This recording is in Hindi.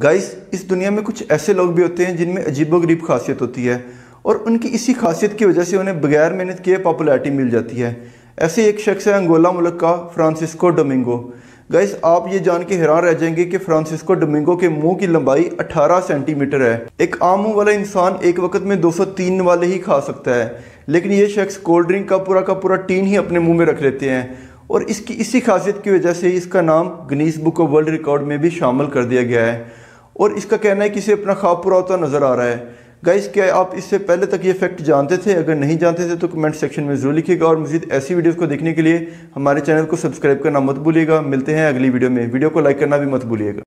गाइस इस दुनिया में कुछ ऐसे लोग भी होते हैं जिनमें अजीबो गरीब खासियत होती है और उनकी इसी खासियत की वजह से उन्हें बगैर मेहनत किए पॉपुलैरिटी मिल जाती है ऐसे एक शख्स है अंगोला मुल्क का फ्रांसिस्को डोमिंगो गाइस आप ये जान के हैरान रह जाएंगे कि फ्रांसिस्को डोमिंगो के मुंह की लंबाई 18 सेंटीमीटर है एक आम मुंह वाला इंसान एक वक्त में 203 वाले ही खा सकता है लेकिन ये शख्स कोल्ड ड्रिंक का पूरा का पूरा टीन ही अपने मुंह में रख लेते हैं और इसकी इसी खासियत की वजह से इसका नाम Guinness book of world record में भी शामिल कर दिया गया है और इसका कहना है कि इसे अपना ख्वाब पूरा होता नज़र आ रहा है गाइस क्या आप इससे पहले तक ये फैक्ट जानते थे अगर नहीं जानते थे तो कमेंट सेक्शन में ज़रूर लिखिएगा और मजीद ऐसी वीडियोस को देखने के लिए हमारे चैनल को सब्सक्राइब करना मत भूलिएगा मिलते हैं अगली वीडियो में वीडियो को लाइक करना भी मत भूलिएगा